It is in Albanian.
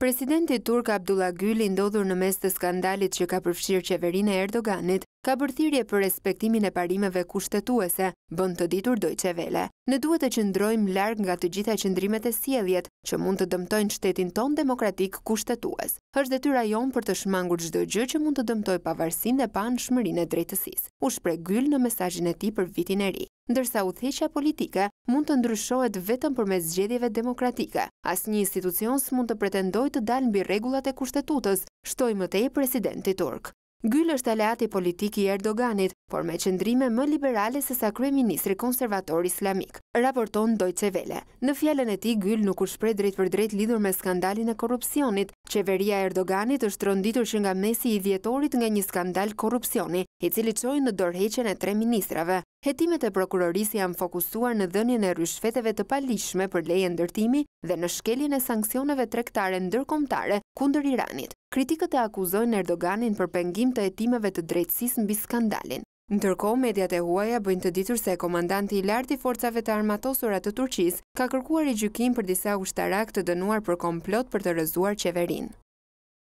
Presidenti Turk Abdullah Gulli, ndodhur në mes të skandalit që ka përfshirë qeverinë e Erdoganit, ka bërthirje për respektimin e parimeve kushtetuese, bënd të ditur dojtë qevele. Në duhet të qëndrojmë larg nga të gjitha qëndrimet e sieljet që mund të dëmtojnë shtetin ton demokratik kushtetues. Hështë dhe tyra jon për të shmangur gjdo gjë që mund të dëmtoj pavarsin dhe pan shmërin e drejtësis. U shpre gyllë në mesajin e ti për vitin e ri ndërsa u theqa politike mund të ndryshohet vetëm për me zgjedjeve demokratike. As një institucion së mund të pretendoj të dalë në regullat e kushtetutës, shtoj më te presidenti Turk. Gull është aleati politiki Erdoganit, por me qëndrime më liberale se sa krye ministri konservator islamik, raporton dojtë vele. Në fjallën e ti, Gull nuk u shprej drejt për drejt lidur me skandalin e korupcionit. Qeveria Erdoganit është rënditur që nga mesi i vjetorit nga një skandal korupcioni, i cili qojnë në dorheqen e tre ministrave. Hetimet e prokurorisë janë fokusuar në dhënien e ryshfeteve të palishme për leje ndërtimi dhe në shkeljen e sankcioneve tregtare ndërkombëtare kundër Iranit. Kritikët e akuzojnë Erdoganin për pengim të hetimeve të drejtësisë mbi skandalin. Ndërkohë, mediat e huaja bëjnë të ditur se komandanti i lartë i forcave të armatosura të Turqisë ka kërkuar i gjykim për disa ushtarak të dënuar për komplot për të rëzuar qeverinë.